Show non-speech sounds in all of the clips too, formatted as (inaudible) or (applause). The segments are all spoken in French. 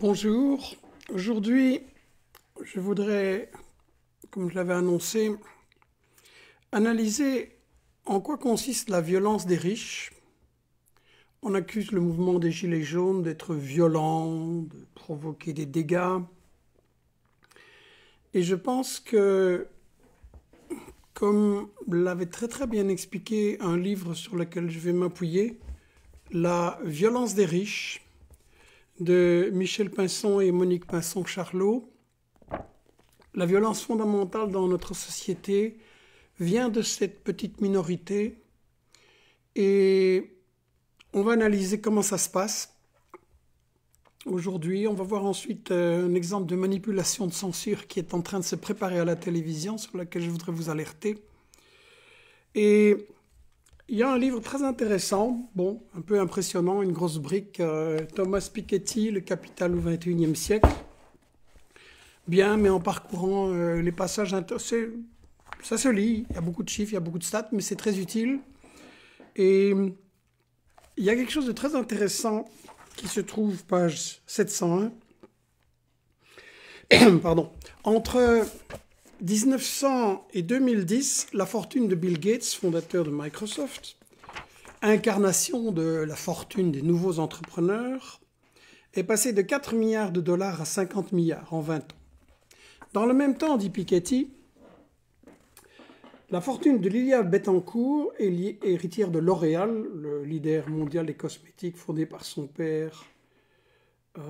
Bonjour, aujourd'hui je voudrais, comme je l'avais annoncé, analyser en quoi consiste la violence des riches. On accuse le mouvement des Gilets jaunes d'être violent, de provoquer des dégâts. Et je pense que, comme l'avait très très bien expliqué un livre sur lequel je vais m'appuyer, la violence des riches de Michel Pinson et Monique Pinson-Charlot, la violence fondamentale dans notre société vient de cette petite minorité et on va analyser comment ça se passe aujourd'hui. On va voir ensuite euh, un exemple de manipulation de censure qui est en train de se préparer à la télévision sur laquelle je voudrais vous alerter. Et il y a un livre très intéressant, bon, un peu impressionnant, une grosse brique, euh, Thomas Piketty, Le Capital au XXIe siècle. Bien, mais en parcourant euh, les passages, ça se lit, il y a beaucoup de chiffres, il y a beaucoup de stats, mais c'est très utile. Et il y a quelque chose de très intéressant qui se trouve, page 701, (coughs) pardon, entre 1900 et 2010, la fortune de Bill Gates, fondateur de Microsoft, incarnation de la fortune des nouveaux entrepreneurs, est passée de 4 milliards de dollars à 50 milliards en 20 ans. Dans le même temps, dit Piketty, la fortune de Lilia Bettencourt, héritière de L'Oréal, le leader mondial des cosmétiques fondé par son père, euh,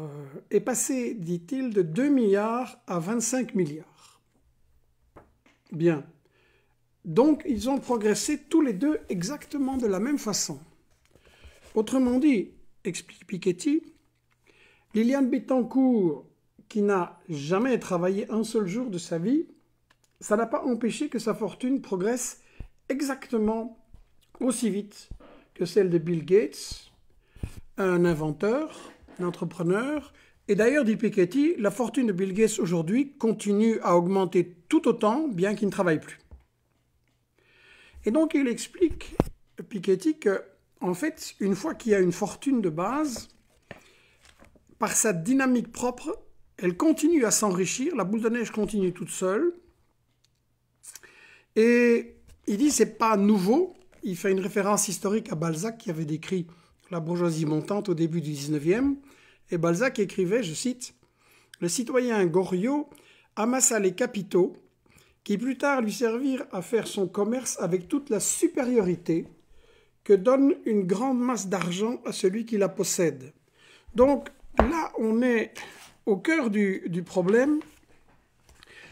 est passée, dit-il, de 2 milliards à 25 milliards. Bien. Donc, ils ont progressé tous les deux exactement de la même façon. Autrement dit, explique Piketty, Liliane Bettencourt, qui n'a jamais travaillé un seul jour de sa vie, ça n'a pas empêché que sa fortune progresse exactement aussi vite que celle de Bill Gates, un inventeur, un entrepreneur, et d'ailleurs, dit Piketty, la fortune de Bill Gates aujourd'hui continue à augmenter tout autant, bien qu'il ne travaille plus. Et donc, il explique, Piketty, que, en fait, une fois qu'il y a une fortune de base, par sa dynamique propre, elle continue à s'enrichir, la boule de neige continue toute seule. Et il dit, c'est pas nouveau. Il fait une référence historique à Balzac qui avait décrit la bourgeoisie montante au début du 19e et Balzac écrivait, je cite, Le citoyen Goriot amassa les capitaux qui plus tard lui servirent à faire son commerce avec toute la supériorité que donne une grande masse d'argent à celui qui la possède. Donc là, on est au cœur du, du problème,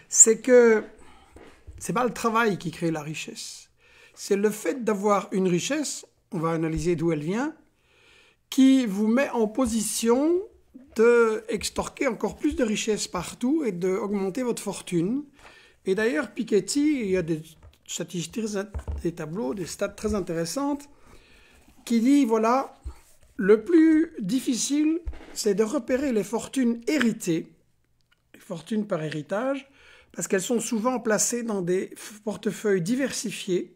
c'est que c'est pas le travail qui crée la richesse, c'est le fait d'avoir une richesse, on va analyser d'où elle vient, qui vous met en position d'extorquer encore plus de richesses partout et d'augmenter votre fortune. Et d'ailleurs, Piketty, il y a des statistiques, des tableaux, des stats très intéressantes, qui dit, voilà, le plus difficile, c'est de repérer les fortunes héritées, les fortunes par héritage, parce qu'elles sont souvent placées dans des portefeuilles diversifiés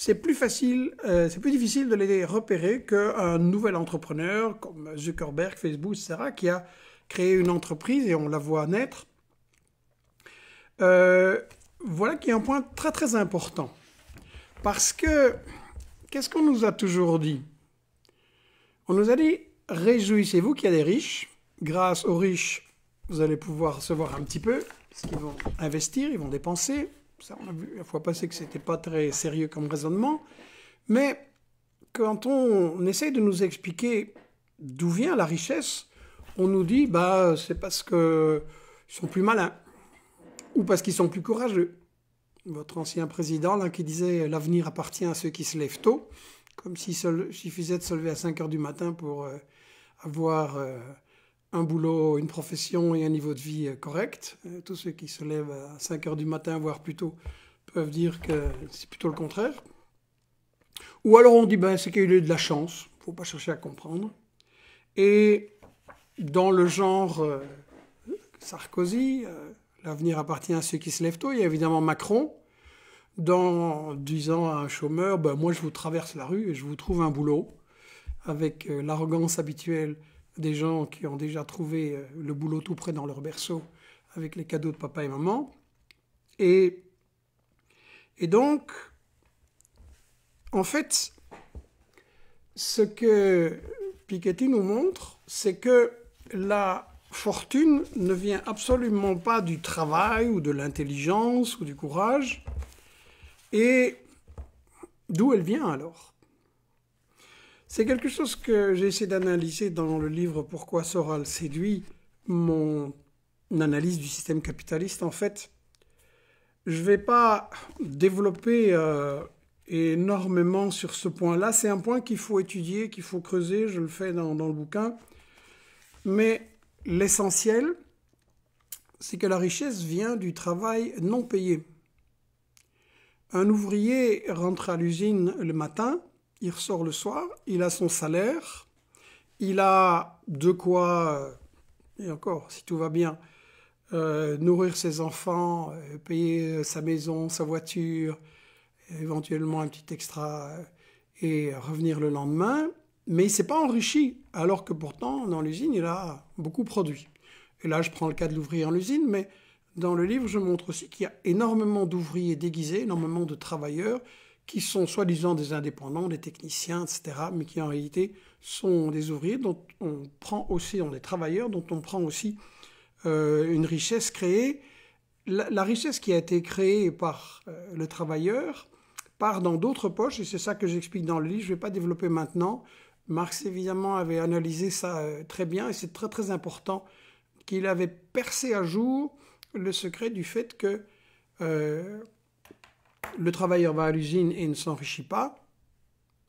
c'est plus facile, euh, c'est plus difficile de les repérer qu'un nouvel entrepreneur comme Zuckerberg, Facebook, etc., qui a créé une entreprise et on la voit naître. Euh, voilà qui est un point très très important. Parce que, qu'est-ce qu'on nous a toujours dit On nous a dit, réjouissez-vous qu'il y a des riches. Grâce aux riches, vous allez pouvoir recevoir un petit peu, parce qu'ils vont investir, ils vont dépenser ça on a vu la fois passée que c'était pas très sérieux comme raisonnement, mais quand on, on essaye de nous expliquer d'où vient la richesse, on nous dit bah c'est parce qu'ils sont plus malins ou parce qu'ils sont plus courageux. Votre ancien président là qui disait l'avenir appartient à ceux qui se lèvent tôt, comme s'il suffisait de se lever à 5 heures du matin pour euh, avoir euh, un boulot, une profession et un niveau de vie euh, correct. Euh, tous ceux qui se lèvent à 5 heures du matin, voire plus tôt, peuvent dire que c'est plutôt le contraire. Ou alors on dit, ben, c'est qu'il y a eu de la chance, Il ne faut pas chercher à comprendre. Et dans le genre euh, Sarkozy, l'avenir appartient à ceux qui se lèvent tôt, il y a évidemment Macron, dans disant à un chômeur, ben, moi je vous traverse la rue et je vous trouve un boulot, avec l'arrogance habituelle des gens qui ont déjà trouvé euh, le boulot tout près dans leur berceau avec les cadeaux de papa et maman. Et, et donc, en fait, ce que Piketty nous montre, c'est que la fortune ne vient absolument pas du travail ou de l'intelligence ou du courage. Et d'où elle vient alors c'est quelque chose que j'ai essayé d'analyser dans le livre Pourquoi Soral séduit, mon analyse du système capitaliste en fait. Je ne vais pas développer euh, énormément sur ce point-là. C'est un point qu'il faut étudier, qu'il faut creuser. Je le fais dans le bouquin. Mais l'essentiel, c'est que la richesse vient du travail non payé. Un ouvrier rentre à l'usine le matin, il ressort le soir, il a son salaire, il a de quoi, euh, et encore, si tout va bien, euh, nourrir ses enfants, euh, payer sa maison, sa voiture, éventuellement un petit extra, et revenir le lendemain. Mais il ne s'est pas enrichi, alors que pourtant, dans l'usine, il a beaucoup produit. Et là, je prends le cas de l'ouvrier en usine, mais dans le livre, je montre aussi qu'il y a énormément d'ouvriers déguisés, énormément de travailleurs qui sont soi-disant des indépendants, des techniciens, etc., mais qui en réalité sont des ouvriers dont on prend aussi, on des travailleurs dont on prend aussi euh, une richesse créée. La, richesse qui a été créée par euh, le travailleur part dans d'autres poches, et c'est ça que j'explique dans le livre, je ne vais pas développer maintenant. Marx, évidemment, avait analysé ça euh, très bien, et c'est très très important qu'il avait percé à jour le secret du fait que le travailleur va à l'usine et ne s'enrichit pas,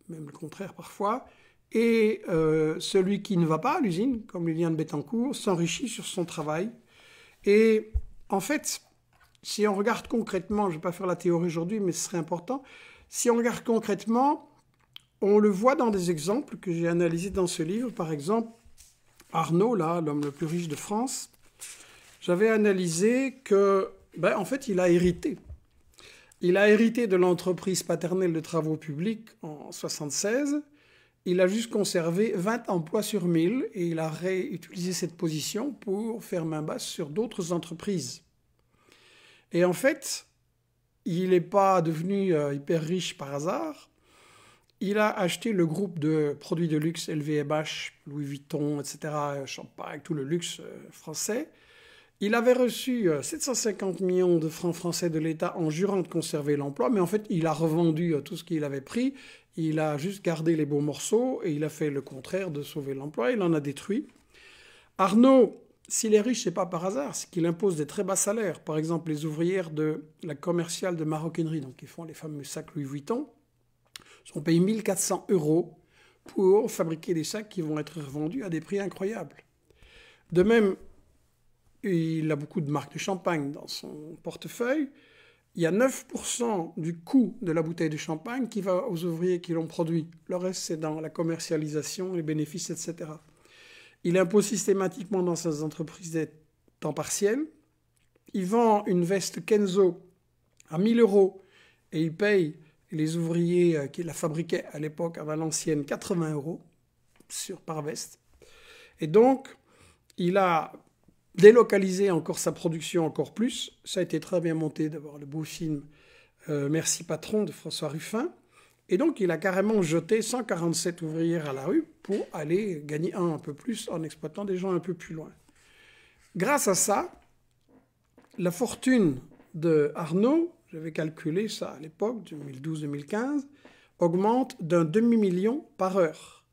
même le contraire parfois, et euh, celui qui ne va pas à l'usine, comme vient de Bettencourt, s'enrichit sur son travail. Et en fait, si on regarde concrètement, je ne vais pas faire la théorie aujourd'hui, mais ce serait important, si on regarde concrètement, on le voit dans des exemples que j'ai analysés dans ce livre. Par exemple, Arnaud, là, l'homme le plus riche de France, j'avais analysé que, ben, en fait, il a hérité il a hérité de l'entreprise paternelle de travaux publics en 1976. Il a juste conservé 20 emplois sur 1000 et il a réutilisé cette position pour faire main basse sur d'autres entreprises. Et en fait, il n'est pas devenu euh, hyper riche par hasard. Il a acheté le groupe de produits de luxe LVMH, Louis Vuitton, etc., Champagne, tout le luxe euh, français. Il avait reçu 750 euh, millions de francs français de l'État en jurant de conserver l'emploi, mais en fait, il a revendu euh, tout ce qu'il avait pris. Il a juste gardé les beaux morceaux et il a fait le contraire de sauver l'emploi. Il en a détruit. Arnaud, s'il est riche, c'est pas par hasard, c'est qu'il impose des très bas salaires. Par exemple, les ouvrières de la commerciale de maroquinerie, donc qui font les fameux sacs Louis Vuitton, sont payés 1400 euros pour fabriquer des sacs qui vont être revendus à des prix incroyables. De même, il a beaucoup de marques de champagne dans son portefeuille. Il y a 9% du coût de la bouteille de champagne qui va aux ouvriers qui l'ont produit. Le reste, c'est dans la commercialisation, les bénéfices, etc. Il impose systématiquement dans ses entreprises des temps partiels. Il vend une veste Kenzo à 1000 euros et il paye les ouvriers euh, qui la fabriquaient à l'époque à Valenciennes 80 euros sur, par veste. Et donc, il a délocaliser encore sa production encore plus. Ça a été très bien monté d'avoir le beau film euh, Merci patron de François Ruffin. Et donc il a carrément jeté 147 ouvrières à la rue pour aller gagner un, un peu plus en exploitant des gens un peu plus loin. Grâce à ça, la fortune de Arnaud, j'avais calculé ça à l'époque, 2012-2015, augmente d'un demi-million par heure.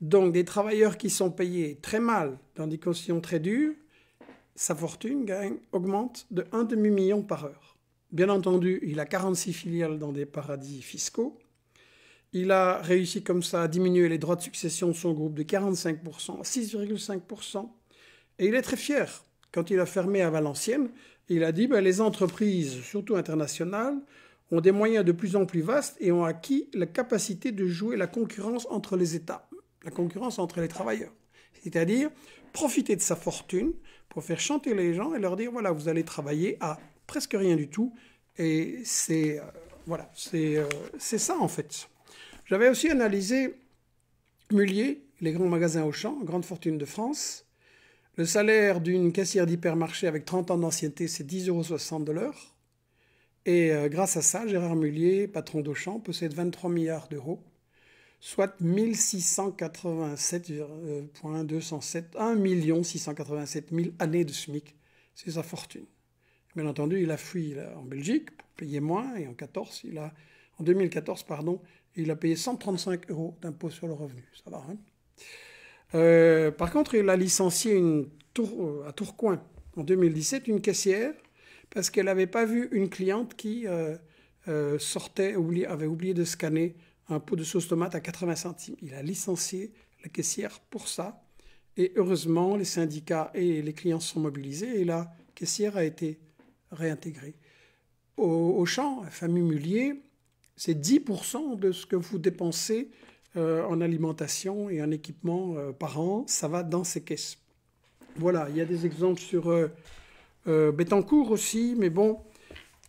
Donc des travailleurs qui sont payés très mal dans des conditions très dures sa fortune augmente de 1 demi-million par heure. Bien entendu, il a 46 filiales dans des paradis fiscaux. Il a réussi comme ça à diminuer les droits de succession de son groupe de 45% à 6,5%. Et il est très fier. Quand il a fermé à Valenciennes, il a dit ben, les entreprises, surtout internationales, ont des moyens de plus en plus vastes et ont acquis la capacité de jouer la concurrence entre les États, la concurrence entre les travailleurs. C'est-à-dire profiter de sa fortune pour faire chanter les gens et leur dire voilà, vous allez travailler à presque rien du tout. Et c'est euh, voilà, euh, c'est ça en fait. J'avais aussi analysé Mullier, les grands magasins Auchan, grande fortune de France. Le salaire d'une caissière d'hypermarché avec 30 ans d'ancienneté, c'est 10,60 euros Et euh, grâce à ça, Gérard Mullier, patron d'Auchan, possède 23 milliards d'euros soit 1687,207, 1 687 000 années de SMIC. C'est sa fortune. Bien entendu, il a fui en Belgique pour payer moins, et en, 14, il a, en 2014, pardon, il a payé 135 euros d'impôt sur le revenu. Ça va, hein. euh, Par contre, il a licencié une euh, à Tourcoing en 2017 une caissière parce qu'elle n'avait pas vu une cliente qui euh, sortait, avait oublié de scanner un pot de sauce tomate à 80 centimes. Il a licencié la caissière pour ça. Et heureusement, les syndicats et les clients sont mobilisés et la caissière a été réintégrée. Au, au champ, famille Mulier, c'est 10% de ce que vous dépensez euh, en alimentation et en équipement euh, par an, ça va dans ces caisses. Voilà, il y a des exemples sur euh, euh aussi, mais bon,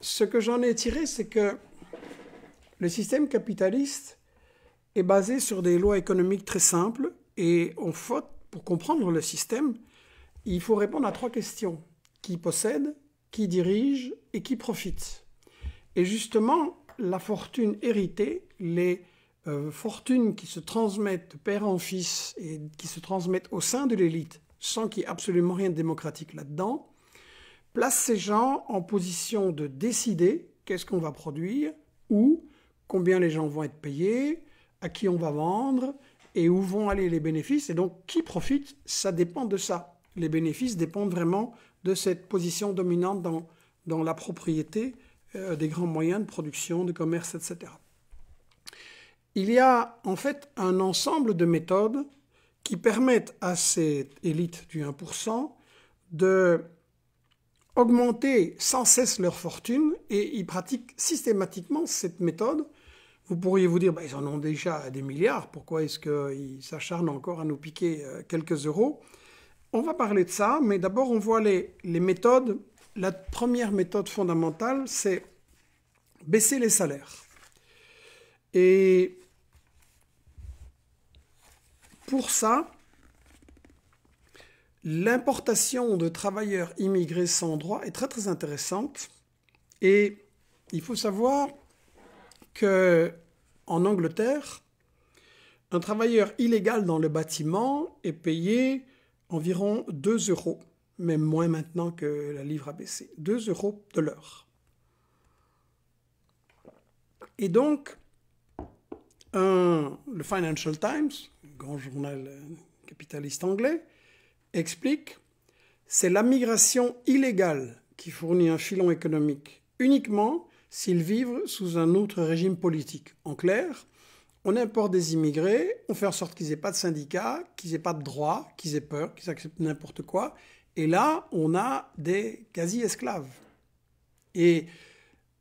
ce que j'en ai tiré, c'est que le système capitaliste est basé sur des lois économiques très simples et en faute, pour comprendre le système, il faut répondre à trois questions. Qui possède, qui dirige et qui profite Et justement, la fortune héritée, les euh, fortunes qui se transmettent de père en fils et qui se transmettent au sein de l'élite, sans qu'il y ait absolument rien de démocratique là-dedans, place ces gens en position de décider qu'est-ce qu'on va produire, ou combien les gens vont être payés, à qui on va vendre et où vont aller les bénéfices. Et donc, qui profite, ça dépend de ça. Les bénéfices dépendent vraiment de cette position dominante dans, la propriété euh, des grands moyens de production, de commerce, etc. Il y a en fait un ensemble de méthodes qui permettent à cette élite du 1% de augmenter sans cesse leur fortune et ils pratiquent systématiquement cette méthode vous pourriez vous dire, bah, ils en ont déjà des milliards, pourquoi est-ce qu'ils s'acharnent encore à nous piquer euh, quelques euros On va parler de ça, mais d'abord on voit les, les méthodes. La première méthode fondamentale, c'est baisser les salaires. Et pour ça, l'importation de travailleurs immigrés sans droit est très très intéressante. Et il faut savoir que en Angleterre, un travailleur illégal dans le bâtiment est payé environ 2 euros, même moins maintenant que la livre a baissé, 2 euros de l'heure. Et donc, le Financial Times, grand journal capitaliste anglais, explique c'est la migration illégale qui fournit un filon économique uniquement s'ils vivent sous un autre régime politique. En clair, on importe des immigrés, on fait en sorte qu'ils n'aient pas de syndicats, qu'ils n'aient pas de droits, qu'ils aient peur, qu'ils acceptent n'importe quoi. Et là, on a des quasi-esclaves. Et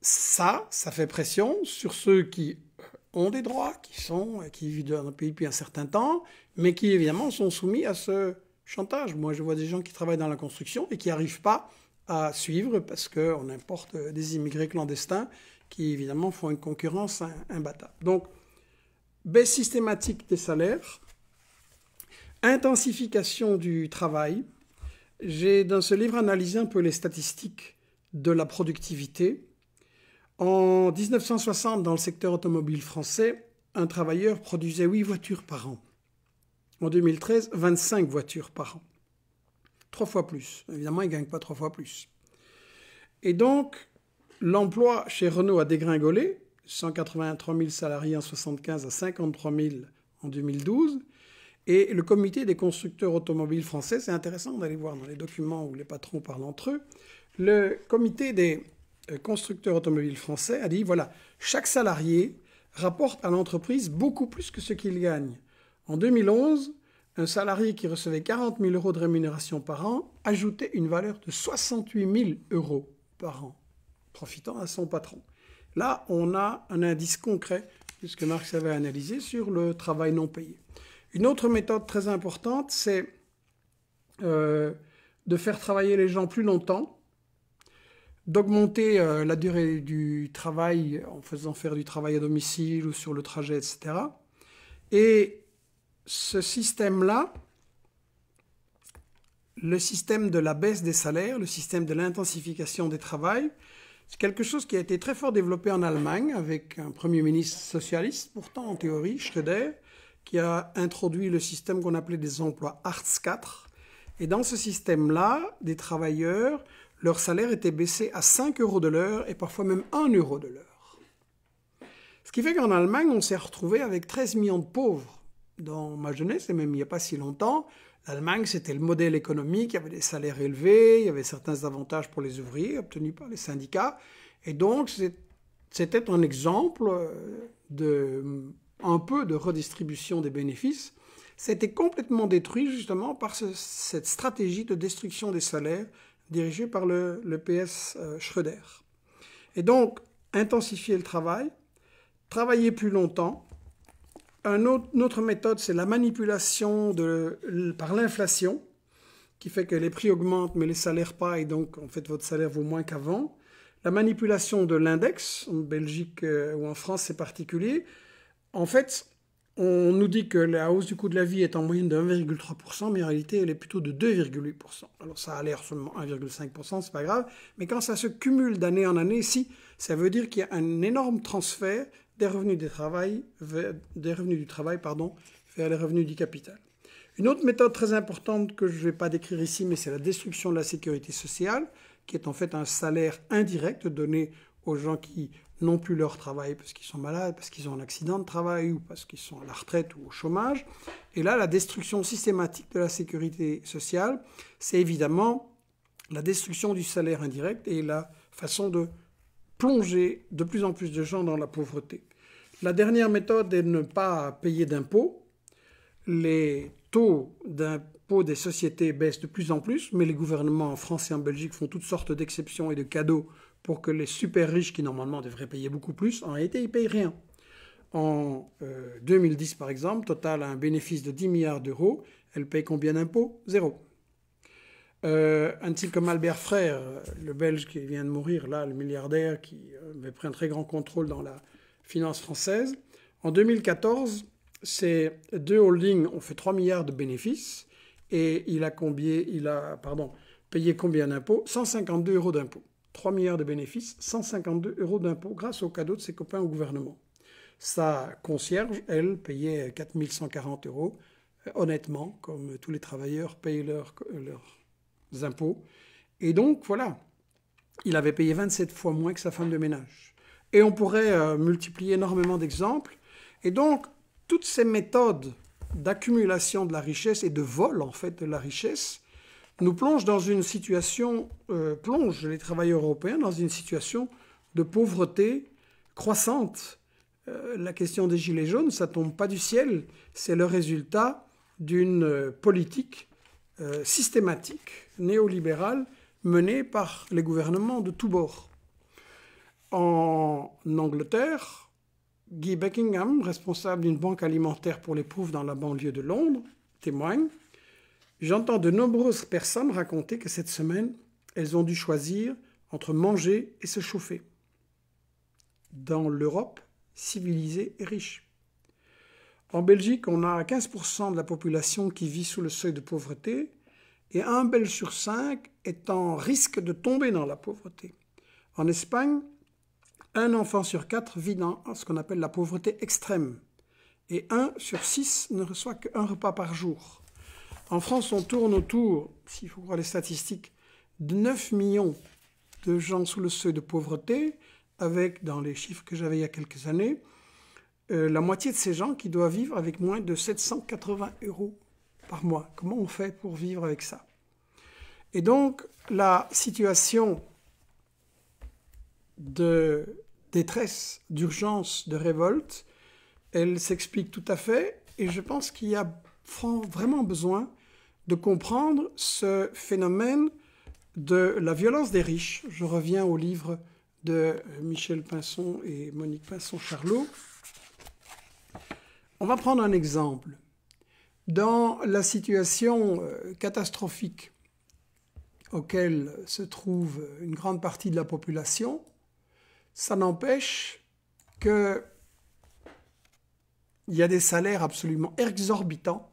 ça, ça fait pression sur ceux qui ont des droits, qui sont, qui vivent dans un pays depuis un certain temps, mais qui évidemment sont soumis à ce chantage. Moi, je vois des gens qui travaillent dans la construction et qui n'arrivent pas à suivre parce qu'on importe des immigrés clandestins qui évidemment font une concurrence imbattable. Donc, baisse systématique des salaires, intensification du travail. J'ai dans ce livre analysé un peu les statistiques de la productivité. En 1960, dans le secteur automobile français, un travailleur produisait 8 voitures par an. En 2013, 25 voitures par an trois fois plus. Évidemment, il ne gagnent pas trois fois plus. Et donc, l'emploi chez Renault a dégringolé, 183 000 salariés en 1975 à 53 000 en 2012. Et le comité des constructeurs automobiles français, c'est intéressant d'aller voir dans les documents où les patrons parlent entre eux, le comité des euh, constructeurs automobiles français a dit, voilà, chaque salarié rapporte à l'entreprise beaucoup plus que ce qu'il gagne. En 2011, un salarié qui recevait 40 000 euros de rémunération par an ajoutait une valeur de 68 000 euros par an, profitant à son patron. Là, on a un indice concret puisque que Marx avait analysé sur le travail non payé. Une autre méthode très importante, c'est euh, de faire travailler les gens plus longtemps, d'augmenter euh, la durée du travail en faisant faire du travail à domicile ou sur le trajet, etc. Et ce système-là, le système de la baisse des salaires, le système de l'intensification des travaux, c'est quelque chose qui a été très fort développé en Allemagne avec un Premier ministre socialiste, pourtant en théorie, Schröder, qui a introduit le système qu'on appelait des emplois Hartz 4. Et dans ce système-là, des travailleurs, leur salaire était baissé à 5 euros de l'heure et parfois même 1 euro de l'heure. Ce qui fait qu'en Allemagne, on s'est retrouvé avec 13 millions de pauvres dans ma jeunesse, et même il n'y a pas si longtemps, l'Allemagne, c'était le modèle économique, il y avait des salaires élevés, il y avait certains avantages pour les ouvriers obtenus par les syndicats. Et donc, c'était un exemple euh, de, un peu de redistribution des bénéfices. C'était complètement détruit justement par cette stratégie de destruction des salaires dirigée par le, PS euh, Schröder. Et donc, intensifier le travail, travailler plus longtemps, autre, une autre méthode, c'est la manipulation de, par l'inflation, qui fait que les prix augmentent mais les salaires pas, et donc en fait votre salaire vaut moins qu'avant. La manipulation de l'index, en Belgique euh, ou en France c'est particulier. En fait, on nous dit que la hausse du coût de la vie est en moyenne de 1,3%, mais en réalité, elle est plutôt de 2,8%. Alors ça a l'air seulement 1,5%, c'est pas grave, mais quand ça se cumule d'année en année, si, ça veut dire qu'il y a un énorme transfert des revenus, travail, des revenus du travail pardon, vers les revenus du capital. Une autre méthode très importante que je ne vais pas décrire ici, mais c'est la destruction de la sécurité sociale, qui est en fait un salaire indirect donné aux gens qui n'ont plus leur travail parce qu'ils sont malades, parce qu'ils ont un accident de travail ou parce qu'ils sont à la retraite ou au chômage. Et là, la destruction systématique de la sécurité sociale, c'est évidemment la destruction du salaire indirect et la façon de plonger de plus en plus de gens dans la pauvreté. La dernière méthode est de ne pas payer d'impôts. Les taux d'impôts des sociétés baissent de plus en plus, mais les gouvernements français et en Belgique font toutes sortes d'exceptions et de cadeaux pour que les super riches qui normalement devraient payer beaucoup plus, en réalité, ils payent rien. En 2010, euh, par exemple, Total a un bénéfice de 10 milliards d'euros. Elle paye combien d'impôts Zéro. Euh, un type comme Albert Frère, le Belge qui vient de mourir, là, le milliardaire qui euh, avait pris un très grand contrôle dans la Finances françaises. En 2014, ces deux holdings ont fait 3 milliards de bénéfices et il a, il a pardon, payé combien d'impôts 152 euros d'impôts. 3 milliards de bénéfices, 152 euros d'impôts grâce au cadeau de ses copains au gouvernement. Sa concierge, elle, payait 4140 euros, euh, honnêtement, comme tous les travailleurs payent leurs impôts. Et donc, voilà, il avait payé 27 fois moins que sa femme de ménage. Et on pourrait euh, multiplier énormément d'exemples. Et donc, toutes ces méthodes d'accumulation de la richesse et de vol, en fait, de la richesse, nous plongent dans une situation, euh, plonge les travailleurs européens dans une situation de pauvreté croissante. Euh, la question des Gilets jaunes, ça tombe pas du ciel, c'est le résultat d'une politique systématique néolibérale menée par les gouvernements de tous bords. En Angleterre, Guy Buckingham, responsable d'une banque alimentaire pour les pauvres dans la banlieue de Londres, témoigne J'entends de nombreuses personnes raconter que cette semaine, elles ont dû choisir entre manger et se chauffer. Dans l'Europe civilisée et riche. En Belgique, on a 15% de la population qui vit sous le seuil de pauvreté et un Belge sur cinq est en risque de tomber dans la pauvreté. En Espagne, un enfant sur quatre vit dans ce qu'on appelle la pauvreté extrême. Et un sur six ne reçoit qu'un repas par jour. En France, on tourne autour, s'il faut voir les statistiques, de 9 millions de gens sous le seuil de pauvreté, avec, dans les chiffres que j'avais il y a quelques années, euh, la moitié de ces gens qui doivent vivre avec moins de 780 euros par mois. Comment on fait pour vivre avec ça Et donc, la situation de détresse, d'urgence, de révolte, elle s'explique tout à fait et je pense qu'il y a vraiment besoin de comprendre ce phénomène de la violence des riches. Je reviens au livre de Michel Pinson et Monique Pinson-Charlot. On va prendre un exemple. Dans la situation euh, catastrophique auquel se trouve une grande partie de la population, ça n'empêche que il y a des salaires absolument exorbitants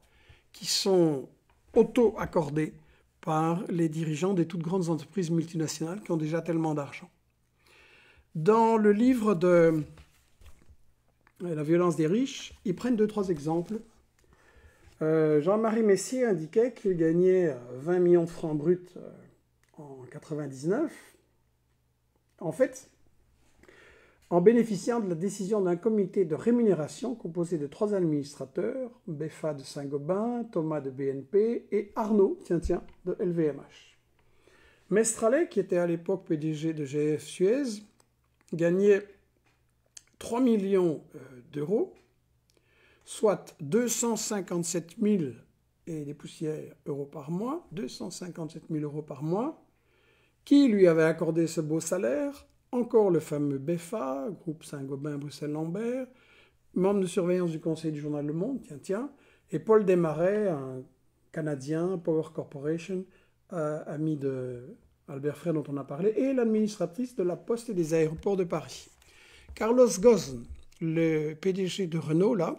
qui sont auto-accordés par les dirigeants des toutes grandes entreprises multinationales qui ont déjà tellement d'argent. Dans le livre de euh, La violence des riches, ils prennent deux, trois exemples. Euh, Jean-Marie Messier indiquait qu'il gagnait 20 euh, millions de francs bruts en 1999. En fait, en bénéficiant de la décision d'un comité de rémunération composé de trois administrateurs, Beffa de Saint-Gobain, Thomas de BNP et Arnaud, tiens de LVMH. Mestralet, qui était à l'époque PDG de GF Suez, gagnait 3 millions euh, d'euros, soit 257 et des poussières euros par mois, 257 000 euros par mois, qui lui avait accordé ce beau salaire encore le fameux BEFA, groupe Saint-Gobain, Bruxelles-Lambert, membre de surveillance du conseil du journal Le Monde, tiens, tiens, et Paul Desmarais, un Canadien, Power Corporation, euh, ami de Albert Frey dont on a parlé, et l'administratrice de la Poste et des aéroports de Paris. Carlos Ghosn, le PDG de Renault, là,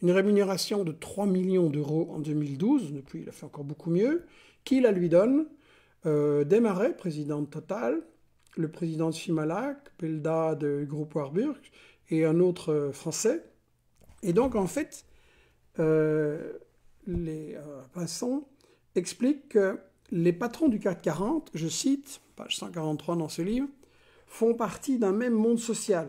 une rémunération de 3 millions d'euros en 2012, depuis il a fait encore beaucoup mieux, qui la lui donne, euh, Desmarais, président de Total, le président de Shimalak, Pelda de Groupe Warburg, et un autre euh, français. Et donc, en fait, euh, les Vincent euh, expliquent que les patrons du CAC 40, je cite, page 143 dans ce livre, font partie d'un même monde social.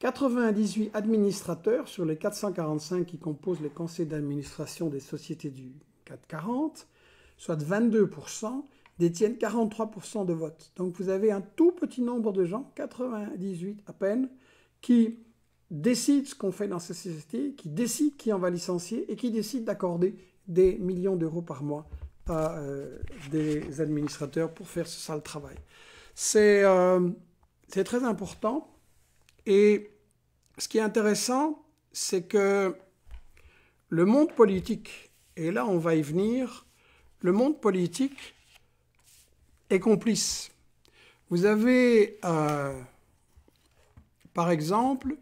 98 administrateurs sur les 445 qui composent les conseils d'administration des sociétés du CAC 40, soit 22%, détiennent 43% de vote. Donc vous avez un tout petit nombre de gens, 98 à peine, qui décident ce qu'on fait dans cette société, qui décident qui on va licencier et qui décident d'accorder des millions d'euros par mois à euh, des administrateurs pour faire ce sale travail. Euh, c'est très important. Et ce qui est intéressant, c'est que le monde politique, et là on va y venir, le monde politique est complice. Vous avez, euh, par exemple,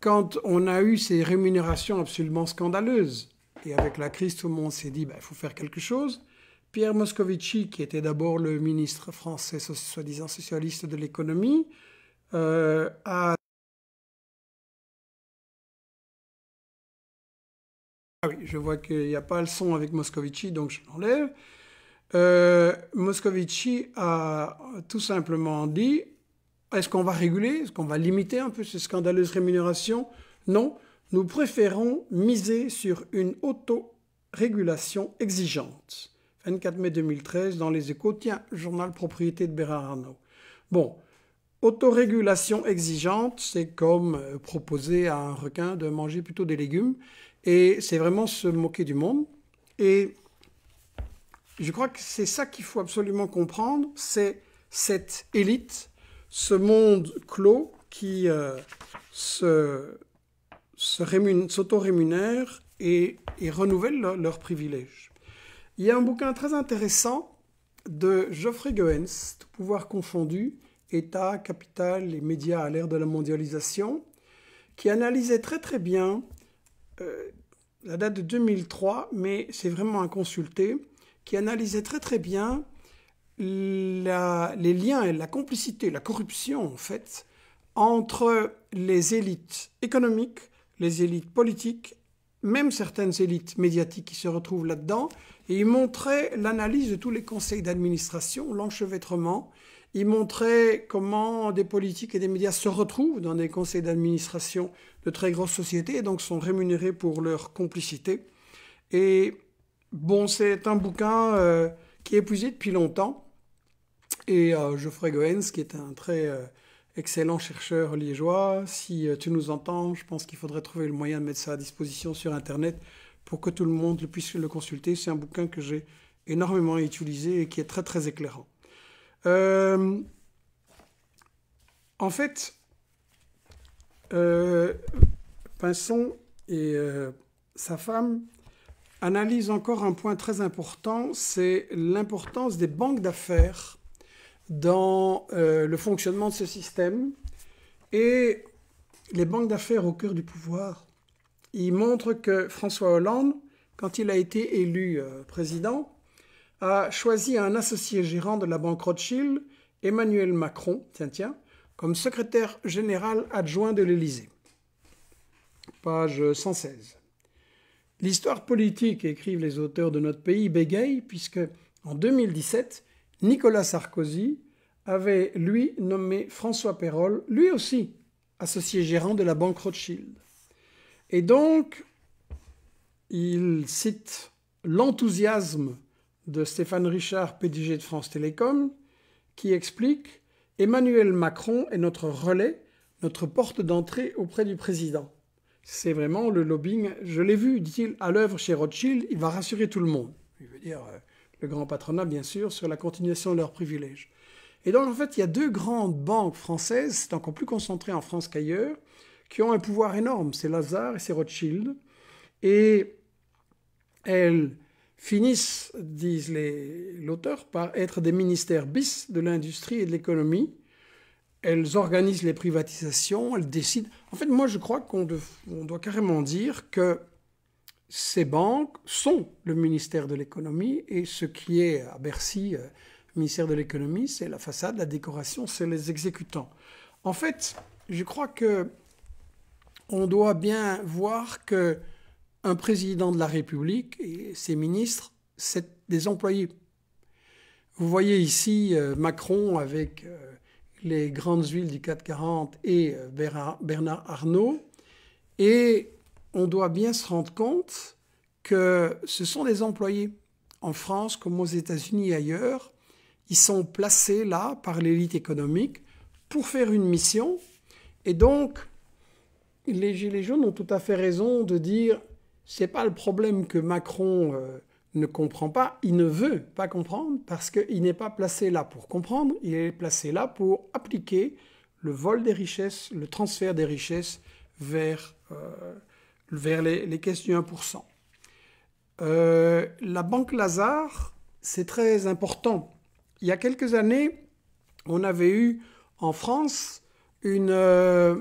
quand on a eu ces rémunérations absolument scandaleuses, et avec la crise, tout le monde s'est dit, bah, il faut faire quelque chose. Pierre Moscovici, qui était d'abord le ministre français, soi-disant socialiste de l'économie, euh, a... Ah oui, je vois qu'il n'y a pas le son avec Moscovici, donc je l'enlève. Euh, Moscovici a tout simplement dit est-ce qu'on va réguler Est-ce qu'on va limiter un peu ces scandaleuses rémunérations Non, nous préférons miser sur une autorégulation exigeante. 24 mai 2013, dans Les Échos, tiens, journal propriété de Bérard Arnault. Bon, autorégulation exigeante, c'est comme euh, proposer à un requin de manger plutôt des légumes. Et c'est vraiment se moquer du monde. Et je crois que c'est ça qu'il faut absolument comprendre, c'est cette élite, ce monde clos qui euh, s'auto-rémunère et, renouvelle leurs privilèges. Il y a un bouquin très intéressant de Geoffrey Goens, pouvoir confondu, État, capital et médias à l'ère de la mondialisation, qui analysait très très bien euh, la date de 2003, mais c'est vraiment à consulter qui analysait très très bien les liens et la complicité, la corruption en fait, entre les élites économiques, les élites politiques, même certaines élites médiatiques qui se retrouvent là-dedans, et il montrait l'analyse de tous les conseils d'administration, l'enchevêtrement, il montrait comment des politiques et des médias se retrouvent dans des conseils d'administration de très grosses sociétés et donc sont rémunérés pour leur complicité. Et Bon, c'est un bouquin euh, qui est épuisé depuis longtemps. Et euh, Geoffrey Goens, qui est un très euh, excellent chercheur liégeois, si tu nous entends, je pense qu'il faudrait trouver le moyen de mettre ça à disposition sur Internet pour que tout le monde puisse le consulter. C'est un bouquin que j'ai énormément utilisé et qui est très très éclairant. en fait, Pinson et sa femme analyse encore un point très important, c'est l'importance des banques d'affaires dans euh, le fonctionnement de ce système. Et les banques d'affaires au cœur du pouvoir, il montre que François Hollande, quand il a été élu euh, président, a choisi un associé gérant de la banque Rothschild, Emmanuel Macron, tiens, tiens, comme secrétaire général adjoint de l'Élysée. Page 116. L'histoire politique, écrivent les auteurs de notre pays, bégaye, puisque en 2017, Nicolas Sarkozy avait, lui, nommé François Perrol, lui aussi associé gérant de la banque Rothschild. Et donc, il cite l'enthousiasme de Stéphane Richard, PDG de France Télécom, qui explique Emmanuel Macron est notre relais, notre porte d'entrée auprès du président c'est vraiment le lobbying. Je l'ai vu, dit-il, à l'œuvre chez Rothschild, il va rassurer tout le monde. Il veut dire euh, le grand patronat, bien sûr, sur la continuation de leurs privilèges. Et donc, en fait, il y a deux grandes banques françaises, c'est encore plus concentrées en France qu'ailleurs, qui ont un pouvoir énorme. C'est Lazare et c'est Rothschild. Et elles finissent, disent l'auteur, par être des ministères bis de l'industrie et de l'économie, elles organisent les privatisations, elles décident. En fait, moi, je crois qu'on doit carrément dire que ces banques sont le ministère de l'économie et ce qui est à Bercy, le euh, ministère de l'économie, c'est la façade, la décoration, c'est les exécutants. En fait, je crois que on doit bien voir que un président de la République et ses ministres, c'est des employés. Vous voyez ici euh, Macron avec euh, les grandes huiles du 440 et euh, Bernard Arnault. Et on doit bien se rendre compte que ce sont des employés en France comme aux États-Unis et ailleurs. Ils sont placés là par l'élite économique pour faire une mission. Et donc, les Gilets jaunes ont tout à fait raison de dire c'est pas le problème que Macron euh, ne comprend pas, il ne veut pas comprendre parce qu'il n'est pas placé là pour comprendre, il est placé là pour appliquer le vol des richesses, le transfert des richesses vers, euh, les, les, caisses du 1%. Euh, la banque Lazare, c'est très important. Il y a quelques années, on avait eu en France une euh,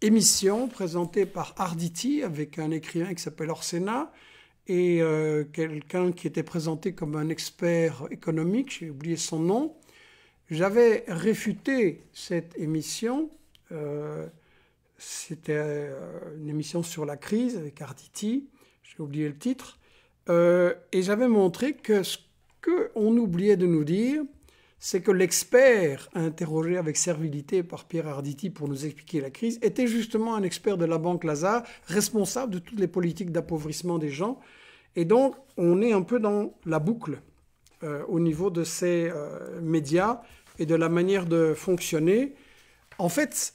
émission présentée par Arditi avec un écrivain qui s'appelle Orsena et euh, quelqu'un qui était présenté comme un expert économique, j'ai oublié son nom, j'avais réfuté cette émission. Euh, c'était euh, une émission sur la crise avec Artiti, j'ai oublié le titre. et j'avais montré que ce qu'on oubliait de nous dire, c'est que l'expert interrogé avec servilité par Pierre Arditi pour nous expliquer la crise était justement un expert de la Banque Lazare, responsable de toutes les politiques d'appauvrissement des gens. Et donc, on est un peu dans la boucle euh, au niveau de ces euh, médias et de la manière de fonctionner. En fait,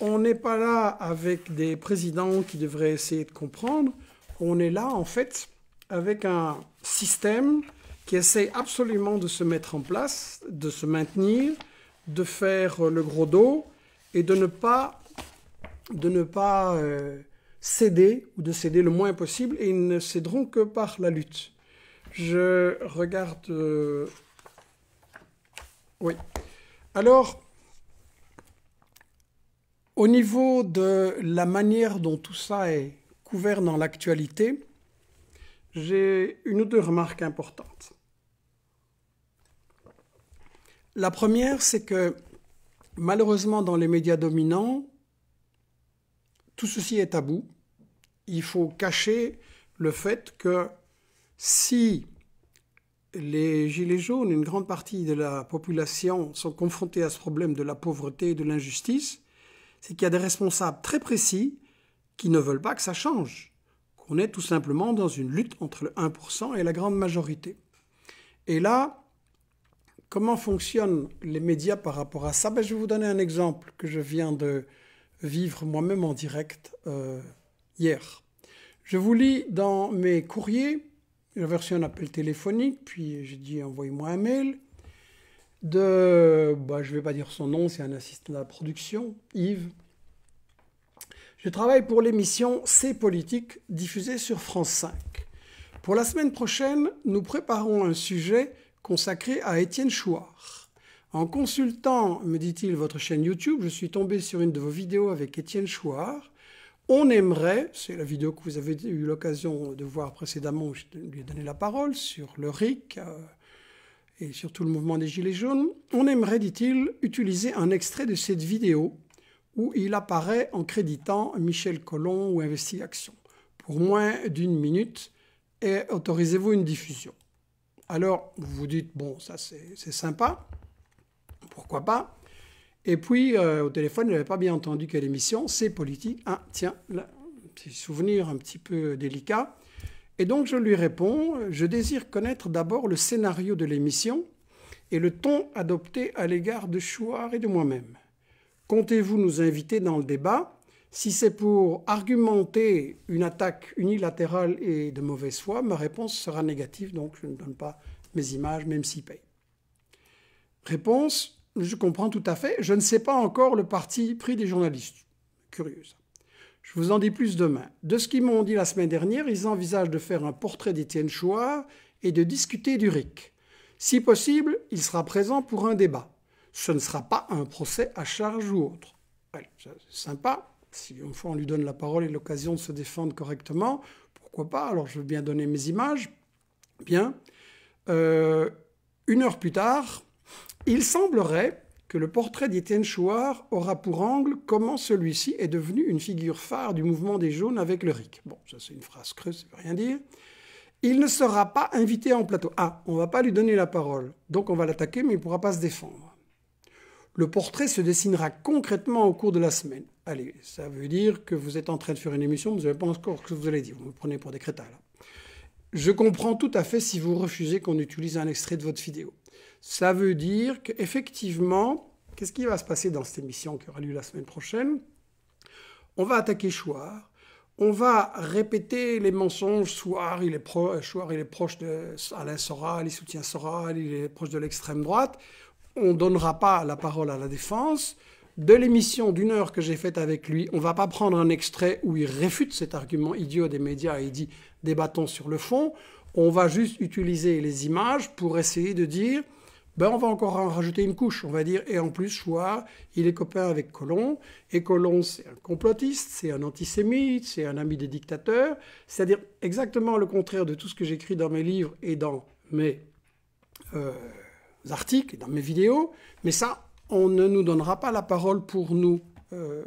on n'est pas là avec des présidents qui devraient essayer de comprendre. On est là, en fait, avec un système qui essayent absolument de se mettre en place, de se maintenir, de faire euh, le gros dos et de ne pas, euh, céder ou de céder le moins possible. Et ils ne céderont que par la lutte. Je regarde. Euh, oui. Alors, au niveau de la manière dont tout ça est couvert dans l'actualité, j'ai une ou deux remarques importantes. La première, c'est que malheureusement, dans les médias dominants, tout ceci est tabou. Il faut cacher le fait que si les Gilets jaunes, une grande partie de la population sont confrontés à ce problème de la pauvreté et de l'injustice, c'est qu'il y a des responsables très précis qui ne veulent pas que ça change, qu'on est tout simplement dans une lutte entre le 1% et la grande majorité. Et là, comment fonctionnent les médias par rapport à ça ben, Je vais vous donner un exemple que je viens de vivre moi-même en direct euh, hier. Je vous lis dans mes courriers, j'avais reçu un appel téléphonique, puis j'ai dit envoyez-moi un mail de, bah, je ne vais pas dire son nom, c'est un assistant de la production, Yves. Je travaille pour l'émission C'est politique diffusée sur France 5. Pour la semaine prochaine, nous préparons un sujet consacré à Étienne Chouard. En consultant, me dit-il, votre chaîne YouTube, je suis tombé sur une de vos vidéos avec Étienne Chouard. On aimerait, c'est la vidéo que vous avez eu l'occasion de voir précédemment, où je lui ai donné la parole, sur le RIC euh, et sur tout le mouvement des Gilets jaunes. On aimerait, dit-il, utiliser un extrait de cette vidéo où il apparaît en créditant Michel Collomb ou Investigation. Pour moins d'une minute, et autorisez-vous une diffusion. Alors, vous vous dites, bon, ça c'est sympa, pourquoi pas Et puis, euh, au téléphone, il n'avait pas bien entendu quelle émission, c'est politique. Ah, tiens, là, petit souvenir un petit peu délicat. Et donc, je lui réponds, je désire connaître d'abord le scénario de l'émission et le ton adopté à l'égard de Chouard et de moi-même. Comptez-vous nous inviter dans le débat si c'est pour argumenter une attaque unilatérale et de mauvaise foi, ma réponse sera négative, donc je ne donne pas mes images, même s'ils paye. Réponse, je comprends tout à fait, je ne sais pas encore le parti pris des journalistes. Curieuse. Je vous en dis plus demain. De ce qu'ils m'ont dit la semaine dernière, ils envisagent de faire un portrait d'Étienne Chouard et de discuter du RIC. Si possible, il sera présent pour un débat. Ce ne sera pas un procès à charge ou autre. sympa, si une fois on lui donne la parole et l'occasion de se défendre correctement, pourquoi pas Alors je veux bien donner mes images. Bien. Euh, une heure plus tard, il semblerait que le portrait d'Étienne Chouard aura pour angle comment celui-ci est devenu une figure phare du mouvement des jaunes avec le RIC. Bon, ça c'est une phrase creuse, ça veut rien dire. Il ne sera pas invité en plateau. Ah, on ne va pas lui donner la parole. Donc on va l'attaquer, mais il ne pourra pas se défendre le portrait se dessinera concrètement au cours de la semaine. Allez, ça veut dire que vous êtes en train de faire une émission, vous ne pas encore ce que vous allez dire. Vous me prenez pour des crétins, là. Je comprends tout à fait si vous refusez qu'on utilise un extrait de votre vidéo. Ça veut dire qu'effectivement, qu'est-ce qui va se passer dans cette émission qui aura lieu la semaine prochaine On va attaquer Chouard. On va répéter les mensonges. Chouard, il est, il est proche de Soral, il soutient Soral, il est proche de l'extrême droite on ne donnera pas la parole à la défense. De l'émission d'une heure que j'ai faite avec lui, on va pas prendre un extrait où il réfute cet argument idiot des médias et il dit débattons sur le fond. On va juste utiliser les images pour essayer de dire ben on va encore en rajouter une couche, on va dire. Et en plus, soit il est copain avec Colomb. Et Colomb, c'est un complotiste, c'est un antisémite, c'est un ami des dictateurs. C'est-à-dire exactement le contraire de tout ce que j'écris dans mes livres et dans mes euh, articles, dans mes vidéos, mais ça, on ne nous donnera pas la parole pour nous euh,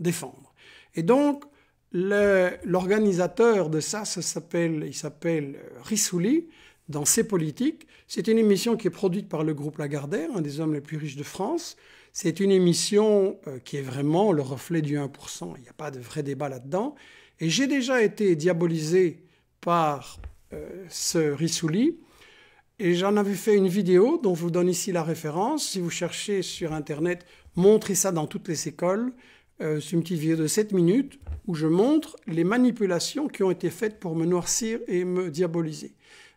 défendre. Et donc, l'organisateur de ça, ça s'appelle, il s'appelle euh, Rissouli, dans ses politiques. C'est une émission qui est produite par le groupe Lagardère, un des hommes les plus riches de France. C'est une émission euh, qui est vraiment le reflet du 1%. Il n'y a pas de vrai débat là-dedans. Et j'ai déjà été diabolisé par ce Rissouli et j'en avais fait une vidéo dont je vous donne ici la référence. Si vous cherchez sur Internet, montrez ça dans toutes les écoles. Euh, c'est une petite vidéo de 7 minutes où je montre les manipulations qui ont été faites pour me noircir et me diaboliser.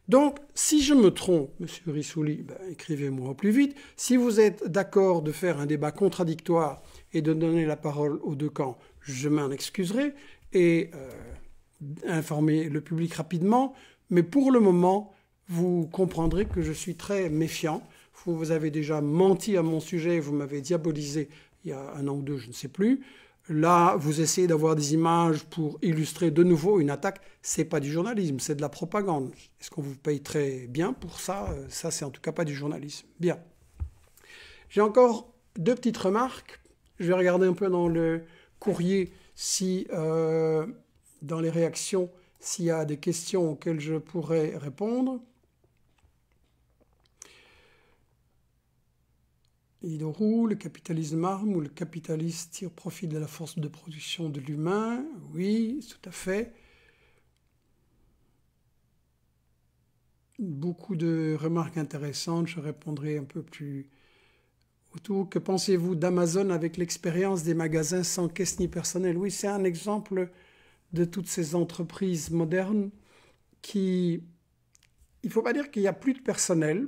Donc, si je me trompe, Monsieur Rissouli, ben, écrivez-moi au plus vite. Si vous êtes d'accord de faire un débat contradictoire et de donner la parole aux deux camps, je m'en excuserai et euh, informer le public rapidement. Mais pour le moment, vous comprendrez que je suis très méfiant. Vous, avez déjà menti à mon sujet, vous m'avez diabolisé il y a un an ou deux, je ne sais plus. Là, vous essayez d'avoir des images pour illustrer de nouveau une attaque. C'est pas du journalisme, c'est de la propagande. Est-ce qu'on vous paye très bien pour ça Ça, c'est en tout cas pas du journalisme. Bien. J'ai encore deux petites remarques. Je vais regarder un peu dans le courrier si, euh, dans les réactions, s'il y a des questions auxquelles je pourrais répondre. Il roule, le capitalisme arme, où le capitaliste tire profit de la force de production de l'humain, oui, tout à fait. Beaucoup de remarques intéressantes, je répondrai un peu plus autour. Que pensez-vous d'Amazon avec l'expérience des magasins sans caisse ni personnel Oui, c'est un exemple de toutes ces entreprises modernes qui... Il ne faut pas dire qu'il n'y a plus de personnel,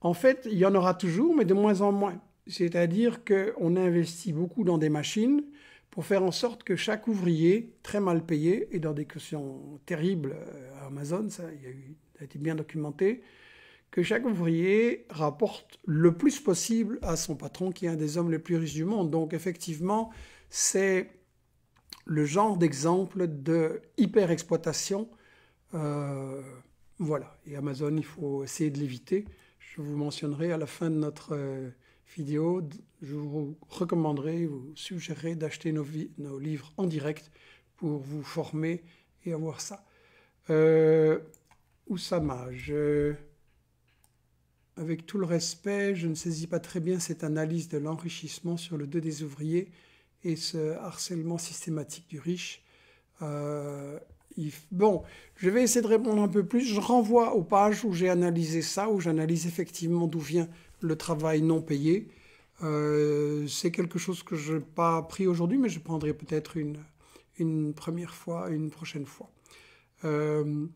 en fait, il y en aura toujours, mais de moins en moins. C'est-à-dire qu'on investit beaucoup dans des machines pour faire en sorte que chaque ouvrier, très mal payé, et dans des conditions terribles euh, à Amazon, ça, a, été bien documenté, que chaque ouvrier rapporte le plus possible à son patron, qui est un des hommes les plus riches du monde. Donc effectivement, c'est le genre d'exemple de hyper-exploitation. Euh, voilà, et Amazon, il faut essayer de l'éviter je vous mentionnerai à la fin de notre euh, vidéo. Je vous recommanderai, vous suggérerai d'acheter nos, nos, livres en direct pour vous former et avoir ça. Euh, Oussama, je... Euh, avec tout le respect, je ne saisis pas très bien cette analyse de l'enrichissement sur le dos des ouvriers et ce harcèlement systématique du riche. Euh, Bon, je vais essayer de répondre un peu plus. Je renvoie aux pages où j'ai analysé ça, où j'analyse effectivement d'où vient le travail non payé. Euh, c'est quelque chose que je n'ai pas pris aujourd'hui, mais je prendrai peut-être une, une première fois, une prochaine fois. Euh,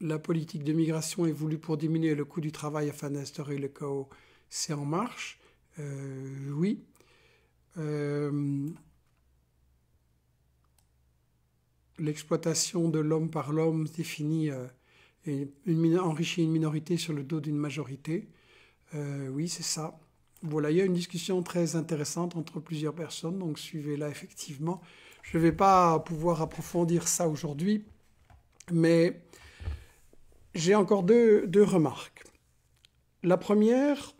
la politique de migration est voulue pour diminuer le coût du travail afin d'instaurer le chaos. C'est en marche. Euh, oui. Euh, l'exploitation de l'homme par l'homme définit euh, et une, enrichit une minorité sur le dos d'une majorité. Euh, oui, c'est ça. Voilà, il y a une discussion très intéressante entre plusieurs personnes, donc suivez-la effectivement. Je ne vais pas pouvoir approfondir ça aujourd'hui, mais j'ai encore deux, deux remarques. La première,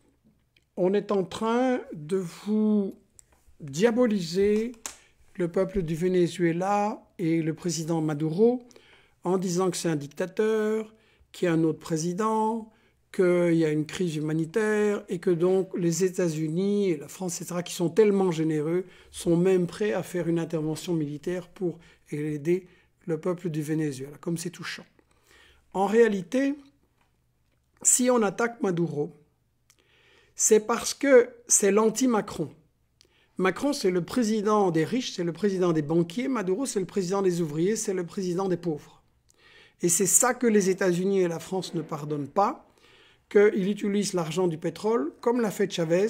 on est en train de vous diaboliser le peuple du Venezuela et le président Maduro en disant que c'est un dictateur, qu'il y a un autre président, qu'il y a une crise humanitaire et que donc les États-Unis et la France, etc., qui sont tellement généreux, sont même prêts à faire une intervention militaire pour aider le peuple du Venezuela, comme c'est touchant. En réalité, si on attaque Maduro, c'est parce que c'est l'anti-Macron. Macron, c'est le président des riches, c'est le président des banquiers. Maduro, c'est le président des ouvriers, c'est le président des pauvres. Et c'est ça que les États-Unis et la France ne pardonnent pas, qu'ils utilisent l'argent du pétrole, comme l'a fait Chavez,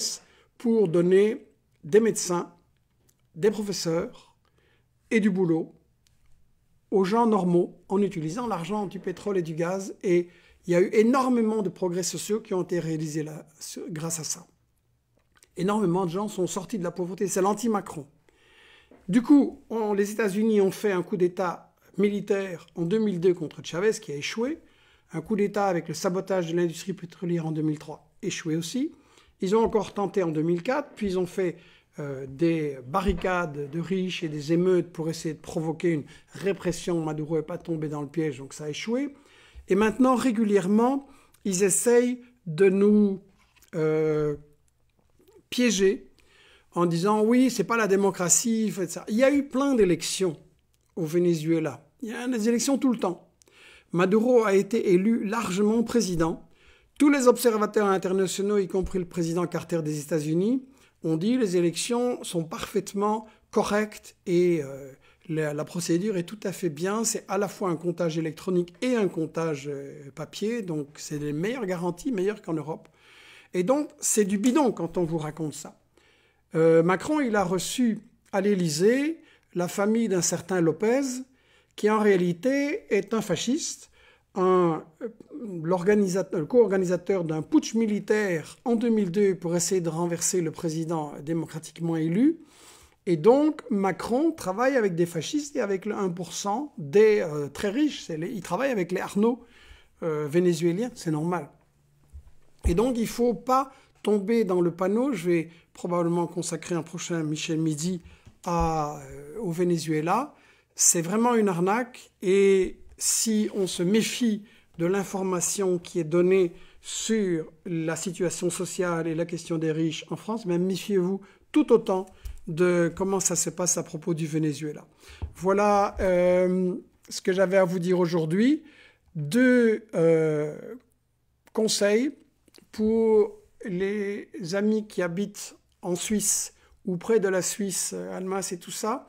pour donner des médecins, des professeurs et du boulot aux gens normaux en utilisant l'argent du pétrole et du gaz. Et il y a eu énormément de progrès sociaux qui ont été réalisés grâce à ça énormément de gens sont sortis de la pauvreté. C'est l'anti-Macron. Du coup, les États-Unis ont fait un coup d'État militaire en 2002 contre Chavez qui a échoué, un coup d'État avec le sabotage de l'industrie pétrolière en 2003, échoué aussi. Ils ont encore tenté en 2004, puis ils ont fait euh, des barricades de riches et des émeutes pour essayer de provoquer une répression. Maduro n'est pas tombé dans le piège, donc ça a échoué. Et maintenant, régulièrement, ils essayent de nous... Euh, piégé en disant oui, c'est pas la démocratie, ça Il y a eu plein d'élections au Venezuela. Il y a des élections tout le temps. Maduro a été élu largement président. Tous les observateurs internationaux, y compris le président Carter des États-Unis, ont dit les élections sont parfaitement correctes et euh, la, procédure est tout à fait bien. C'est à la fois un comptage électronique et un comptage euh, papier, donc c'est les meilleures garanties, meilleures qu'en Europe. Et donc, c'est du bidon quand on vous raconte ça. Euh, Macron, il a reçu à l'Élysée la famille d'un certain Lopez, qui en réalité est un fasciste, un, euh, le co-organisateur d'un putsch militaire en 2002 pour essayer de renverser le président démocratiquement élu. Et donc, Macron travaille avec des fascistes et avec le 1% des euh, très riches. il travaille avec les Arnaud vénézuéliens, c'est normal. Et donc, il ne faut pas tomber dans le panneau. Je vais probablement consacrer un prochain Michel Midi à, euh, au Venezuela. C'est vraiment une arnaque. Et si on se méfie de l'information qui est donnée sur la situation sociale et la question des riches en France, même ben, méfiez-vous tout autant de comment ça se passe à propos du Venezuela. Voilà euh, ce que j'avais à vous dire aujourd'hui. Deux euh, conseils pour les amis qui habitent en Suisse ou près de la Suisse, Almas et tout ça,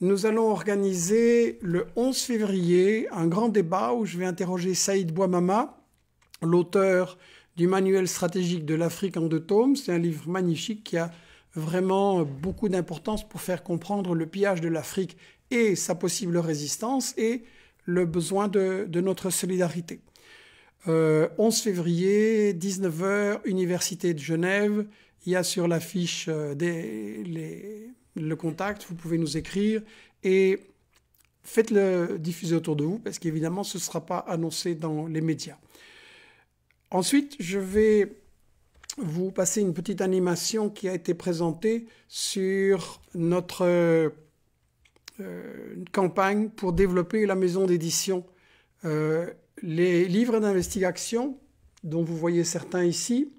nous allons organiser le 11 février un grand débat où je vais interroger Saïd Bouamama, l'auteur du manuel stratégique de l'Afrique en deux tomes. C'est un livre magnifique qui a vraiment beaucoup d'importance pour faire comprendre le pillage de l'Afrique et sa possible résistance et le besoin de notre solidarité. 11 euh, février, 19h, Université de Genève. Il y a sur l'affiche euh, le contact, vous pouvez nous écrire et faites-le diffuser autour de vous parce qu'évidemment ce ne sera pas annoncé dans les médias. Ensuite, je vais vous passer une petite animation qui a été présentée sur notre euh, campagne pour développer la maison d'édition les livres d'investigation, dont vous voyez certains ici,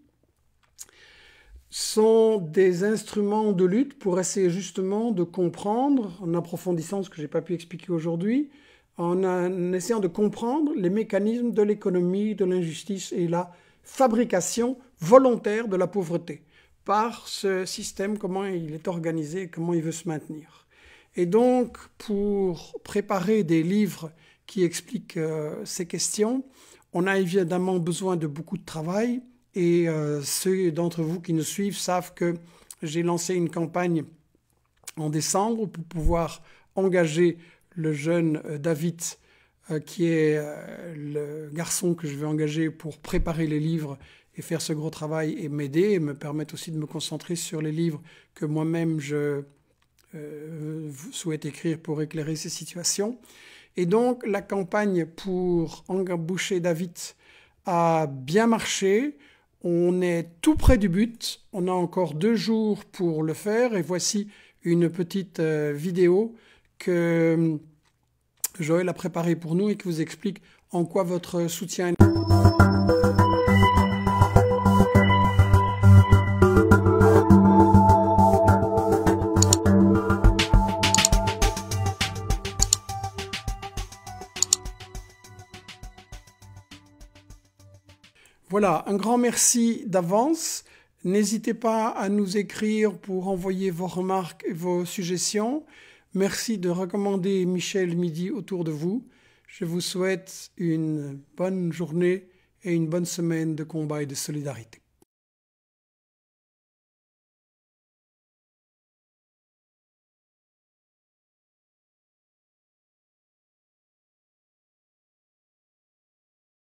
sont des instruments de lutte pour essayer justement de comprendre, en approfondissant ce que je n'ai pas pu expliquer aujourd'hui, en, en, essayant de comprendre les mécanismes de l'économie, de l'injustice et la fabrication volontaire de la pauvreté par ce système, comment il est organisé, comment il veut se maintenir. Et donc, pour préparer des livres qui explique euh, ces questions. On a évidemment besoin de beaucoup de travail et euh, ceux d'entre vous qui nous suivent savent que j'ai lancé une campagne en décembre pour pouvoir engager le jeune euh, David, qui est le garçon que je vais engager pour préparer les livres et faire ce gros travail et m'aider et me permettre aussi de me concentrer sur les livres que moi-même je souhaite écrire pour éclairer ces situations. Et donc la campagne pour engager David a bien marché. On est tout près du but. On a encore deux jours pour le faire. Et voici une petite euh, vidéo que euh, Joël a préparée pour nous et qui vous explique en quoi votre soutien est un grand merci d'avance. N'hésitez pas à nous écrire pour envoyer vos remarques et vos suggestions. Merci de recommander Michel Midi autour de vous. Je vous souhaite une bonne journée et une bonne semaine de combat et de solidarité.